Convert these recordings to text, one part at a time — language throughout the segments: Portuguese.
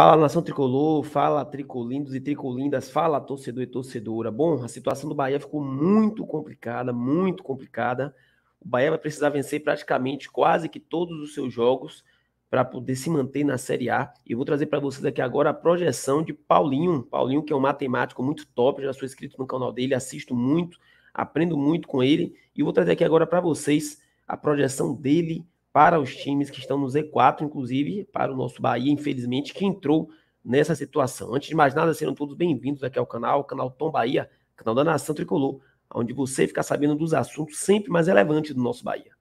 Fala nação tricolor, fala tricolindos e tricolindas, fala torcedor e torcedora. Bom, a situação do Bahia ficou muito complicada, muito complicada. O Bahia vai precisar vencer praticamente quase que todos os seus jogos para poder se manter na Série A. E eu vou trazer para vocês aqui agora a projeção de Paulinho. Paulinho, que é um matemático muito top, já sou inscrito no canal dele, assisto muito, aprendo muito com ele. E eu vou trazer aqui agora para vocês a projeção dele para os times que estão no Z4, inclusive para o nosso Bahia, infelizmente, que entrou nessa situação. Antes de mais nada, sejam todos bem-vindos aqui ao canal, canal Tom Bahia, canal da Nação Tricolor, onde você fica sabendo dos assuntos sempre mais relevantes do nosso Bahia.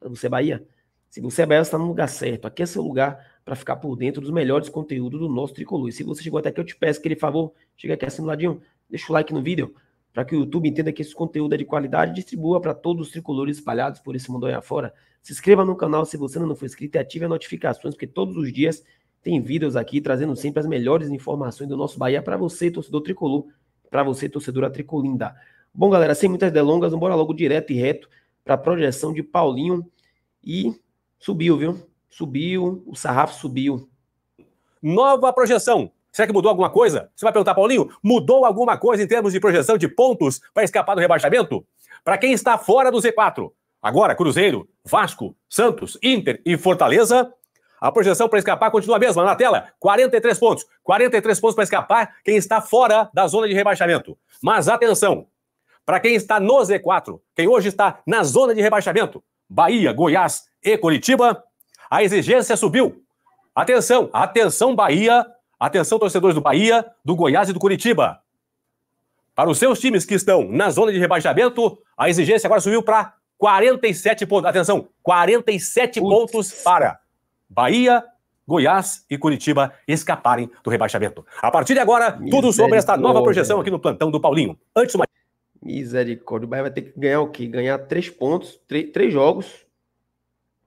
Você é Bahia? Se você é Bahia, você está no lugar certo. Aqui é seu lugar para ficar por dentro dos melhores conteúdos do nosso Tricolor. E se você chegou até aqui, eu te peço, aquele favor, chega aqui assim do ladinho, deixa o like no vídeo, para que o YouTube entenda que esse conteúdo é de qualidade e distribua para todos os tricolores espalhados por esse mundo afora. Se inscreva no canal se você ainda não for inscrito e ative as notificações, porque todos os dias tem vídeos aqui trazendo sempre as melhores informações do nosso Bahia para você, torcedor tricolor, para você, torcedora tricolinda. Bom, galera, sem muitas delongas, bora logo direto e reto para a projeção de Paulinho. E subiu, viu? Subiu, o sarrafo subiu. Nova projeção, Será que mudou alguma coisa? Você vai perguntar, Paulinho, mudou alguma coisa em termos de projeção de pontos para escapar do rebaixamento? Para quem está fora do Z4, agora Cruzeiro, Vasco, Santos, Inter e Fortaleza, a projeção para escapar continua a mesma na tela: 43 pontos. 43 pontos para escapar quem está fora da zona de rebaixamento. Mas atenção, para quem está no Z4, quem hoje está na zona de rebaixamento, Bahia, Goiás e Curitiba, a exigência subiu. Atenção, atenção, Bahia, Atenção, torcedores do Bahia, do Goiás e do Curitiba. Para os seus times que estão na zona de rebaixamento, a exigência agora subiu para 47 pontos. Atenção, 47 pontos para Bahia, Goiás e Curitiba escaparem do rebaixamento. A partir de agora, tudo sobre esta nova projeção aqui no plantão do Paulinho. Antes uma... Misericórdia, o Bahia vai ter que ganhar o quê? Ganhar três pontos, três, três jogos.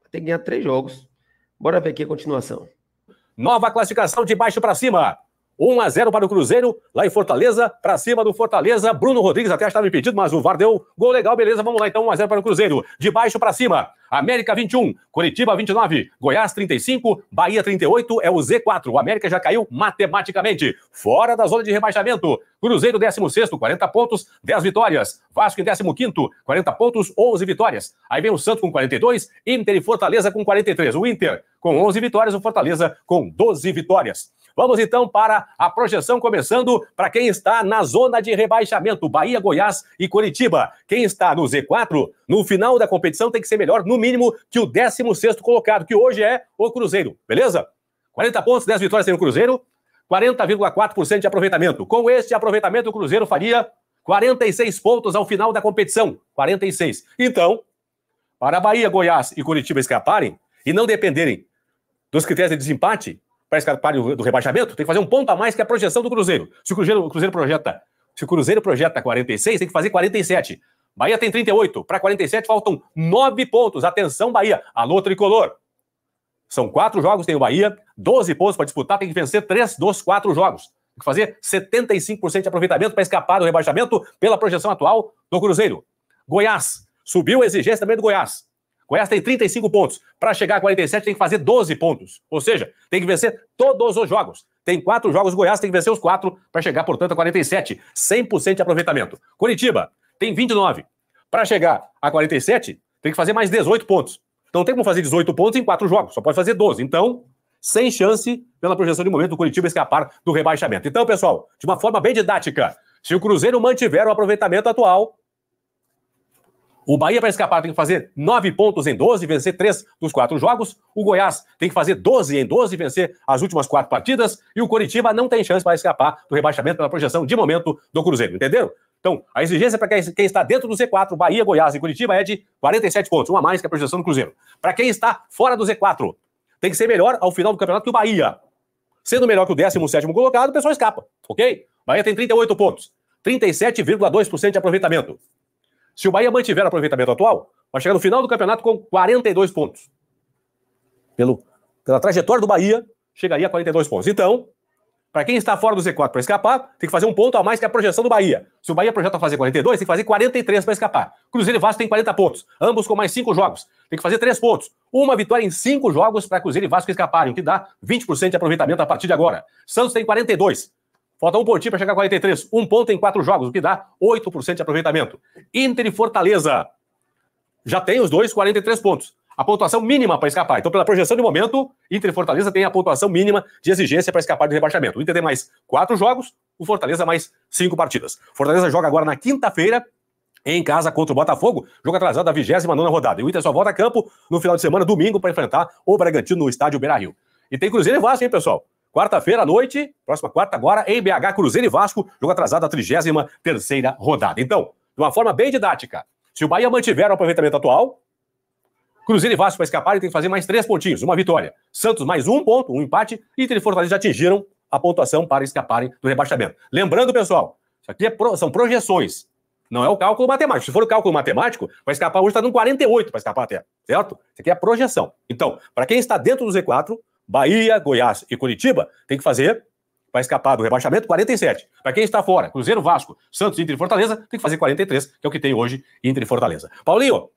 Vai ter que ganhar três jogos. Bora ver aqui a continuação. Nova classificação de baixo para cima. 1 a 0 para o Cruzeiro, lá em Fortaleza, para cima do Fortaleza. Bruno Rodrigues até estava impedido, mas o VAR deu gol legal, beleza. Vamos lá então, 1 x 0 para o Cruzeiro. De baixo para cima, América 21, Curitiba 29, Goiás 35, Bahia 38, é o Z4. O América já caiu matematicamente, fora da zona de rebaixamento. Cruzeiro 16, 40 pontos, 10 vitórias. Vasco em 15, 40 pontos, 11 vitórias. Aí vem o Santos com 42, Inter e Fortaleza com 43. O Inter com 11 vitórias, o Fortaleza com 12 vitórias. Vamos então para a projeção, começando para quem está na zona de rebaixamento: Bahia, Goiás e Curitiba. Quem está no Z4, no final da competição, tem que ser melhor, no mínimo, que o 16 colocado, que hoje é o Cruzeiro, beleza? 40 pontos, 10 vitórias sem o Cruzeiro, 40,4% de aproveitamento. Com este aproveitamento, o Cruzeiro faria 46 pontos ao final da competição. 46. Então, para Bahia, Goiás e Curitiba escaparem e não dependerem dos critérios de desempate, para escapar do rebaixamento, tem que fazer um ponto a mais que a projeção do Cruzeiro. Se o Cruzeiro, o Cruzeiro projeta, se o Cruzeiro projeta 46, tem que fazer 47. Bahia tem 38, para 47 faltam 9 pontos. Atenção, Bahia. Alô, tricolor. São quatro jogos, tem o Bahia, 12 pontos para disputar, tem que vencer três dos quatro jogos. Tem que fazer 75% de aproveitamento para escapar do rebaixamento pela projeção atual do Cruzeiro. Goiás, subiu a exigência também do Goiás. Goiás tem 35 pontos. Para chegar a 47, tem que fazer 12 pontos. Ou seja, tem que vencer todos os jogos. Tem quatro jogos, Goiás tem que vencer os quatro para chegar, portanto, a 47. 100% de aproveitamento. Curitiba tem 29. Para chegar a 47, tem que fazer mais 18 pontos. Não tem como fazer 18 pontos em quatro jogos, só pode fazer 12. Então, sem chance, pela projeção de momento, do Curitiba escapar do rebaixamento. Então, pessoal, de uma forma bem didática, se o Cruzeiro mantiver o aproveitamento atual, o Bahia, para escapar, tem que fazer 9 pontos em 12, vencer 3 dos 4 jogos. O Goiás tem que fazer 12 em 12, vencer as últimas 4 partidas. E o Coritiba não tem chance para escapar do rebaixamento pela projeção de momento do Cruzeiro, entenderam? Então, a exigência para quem está dentro do Z4, Bahia, Goiás e Curitiba, é de 47 pontos, uma a mais que a projeção do Cruzeiro. Para quem está fora do Z4, tem que ser melhor ao final do campeonato que o Bahia. Sendo melhor que o 17 colocado, o pessoal escapa, ok? Bahia tem 38 pontos, 37,2% de aproveitamento. Se o Bahia mantiver o aproveitamento atual, vai chegar no final do campeonato com 42 pontos. Pelo, pela trajetória do Bahia, chegaria a 42 pontos. Então, para quem está fora do Z4 para escapar, tem que fazer um ponto a mais que a projeção do Bahia. Se o Bahia projeta fazer 42, tem que fazer 43 para escapar. Cruzeiro e Vasco tem 40 pontos, ambos com mais 5 jogos. Tem que fazer 3 pontos. Uma vitória em 5 jogos para Cruzeiro e Vasco escaparem, o que dá 20% de aproveitamento a partir de agora. Santos tem 42, Falta um pontinho para chegar a 43. Um ponto em quatro jogos, o que dá 8% de aproveitamento. Inter e Fortaleza. Já tem os dois 43 pontos. A pontuação mínima para escapar. Então, pela projeção de momento, Inter e Fortaleza tem a pontuação mínima de exigência para escapar do rebaixamento. O Inter tem mais quatro jogos, o Fortaleza mais cinco partidas. Fortaleza joga agora na quinta-feira em casa contra o Botafogo, jogo atrasado da 29 rodada. E o Inter só volta a campo no final de semana, domingo, para enfrentar o Bragantino no estádio Beira Rio. E tem Cruzeiro e Vasco, hein, pessoal? quarta-feira à noite, próxima quarta agora, em BH, Cruzeiro e Vasco, jogo atrasado à 33 rodada. Então, de uma forma bem didática, se o Bahia mantiver o aproveitamento atual, Cruzeiro e Vasco vai escapar, e tem que fazer mais três pontinhos, uma vitória. Santos mais um ponto, um empate, e Inter e Fortaleza já atingiram a pontuação para escaparem do rebaixamento. Lembrando, pessoal, isso aqui é pro, são projeções, não é o cálculo matemático. Se for o cálculo matemático, vai escapar hoje está dando 48 para escapar até, certo? Isso aqui é a projeção. Então, para quem está dentro do Z4, Bahia, Goiás e Curitiba têm que fazer para escapar do rebaixamento 47. Para quem está fora, Cruzeiro, Vasco, Santos, Inter e Fortaleza, tem que fazer 43, que é o que tem hoje Inter e Fortaleza. Paulinho,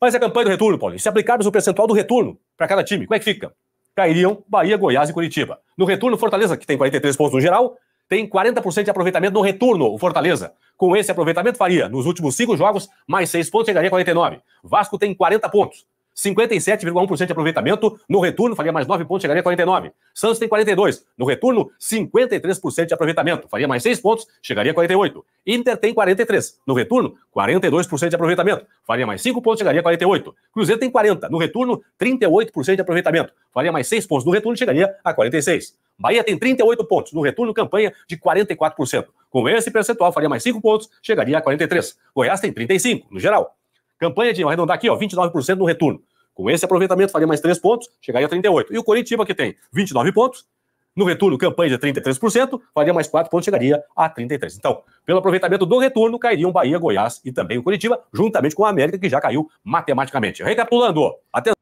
mas a campanha do retorno, Paulinho, se aplicarmos o percentual do retorno para cada time, como é que fica? Cairiam Bahia, Goiás e Curitiba. No retorno, Fortaleza, que tem 43 pontos no geral, tem 40% de aproveitamento no retorno, o Fortaleza. Com esse aproveitamento, faria, nos últimos cinco jogos, mais seis pontos, chegaria a 49. Vasco tem 40 pontos. 57,1% de aproveitamento. No retorno, faria mais 9 pontos, chegaria a 49. Santos tem 42. No retorno, 53% de aproveitamento. Faria mais 6 pontos, chegaria a 48. Inter tem 43. No retorno, 42% de aproveitamento. Faria mais 5 pontos, chegaria a 48. Cruzeiro tem 40. No retorno, 38% de aproveitamento. Faria mais 6 pontos. No retorno, chegaria a 46. Bahia tem 38 pontos. No retorno, campanha de 44%. Com esse percentual, faria mais 5 pontos, chegaria a 43. Goiás tem 35, no geral. Campanha de, arredondar aqui, ó, 29% no retorno. Com esse aproveitamento, faria mais 3 pontos, chegaria a 38. E o Coritiba, que tem 29 pontos, no retorno, campanha de 33%, faria mais 4 pontos, chegaria a 33%. Então, pelo aproveitamento do retorno, cairiam Bahia, Goiás e também o Curitiba, juntamente com a América, que já caiu matematicamente. Recapitulando, atenção.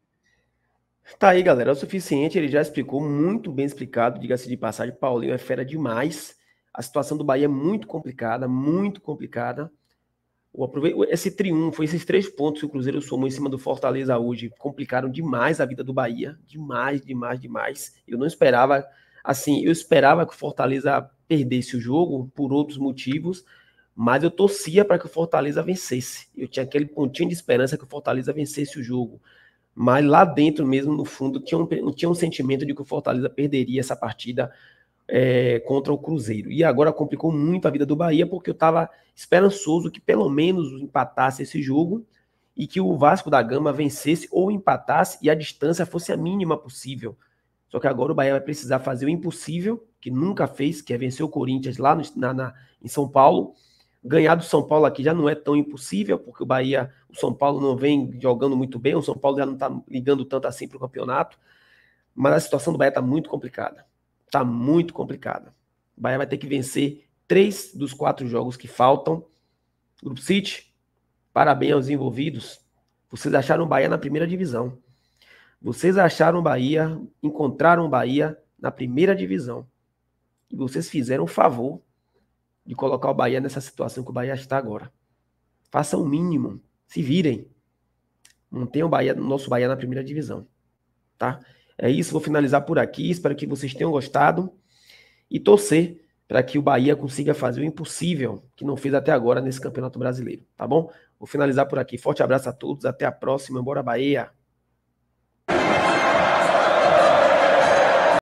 Tá aí, galera, é o suficiente, ele já explicou, muito bem explicado, diga-se de passagem, Paulinho é fera demais. A situação do Bahia é muito complicada, muito complicada esse triunfo, esses três pontos que o Cruzeiro somou em cima do Fortaleza hoje complicaram demais a vida do Bahia, demais, demais, demais. Eu não esperava, assim, eu esperava que o Fortaleza perdesse o jogo por outros motivos, mas eu torcia para que o Fortaleza vencesse. Eu tinha aquele pontinho de esperança que o Fortaleza vencesse o jogo. Mas lá dentro mesmo, no fundo, tinha um, tinha um sentimento de que o Fortaleza perderia essa partida é, contra o Cruzeiro. E agora complicou muito a vida do Bahia, porque eu estava esperançoso que pelo menos empatasse esse jogo e que o Vasco da Gama vencesse ou empatasse e a distância fosse a mínima possível. Só que agora o Bahia vai precisar fazer o impossível, que nunca fez, que é vencer o Corinthians lá no, na, na, em São Paulo. Ganhar do São Paulo aqui já não é tão impossível, porque o Bahia, o São Paulo não vem jogando muito bem, o São Paulo já não está ligando tanto assim para o campeonato. Mas a situação do Bahia está muito complicada tá muito complicada. O Bahia vai ter que vencer três dos quatro jogos que faltam. Grupo City, parabéns aos envolvidos. Vocês acharam o Bahia na primeira divisão. Vocês acharam o Bahia, encontraram o Bahia na primeira divisão. E vocês fizeram o favor de colocar o Bahia nessa situação que o Bahia está agora. Façam o mínimo, se virem. Mantenham o Bahia, nosso Bahia na primeira divisão, tá? É isso, vou finalizar por aqui. Espero que vocês tenham gostado e torcer para que o Bahia consiga fazer o impossível que não fez até agora nesse Campeonato Brasileiro, tá bom? Vou finalizar por aqui. Forte abraço a todos, até a próxima. Bora Bahia!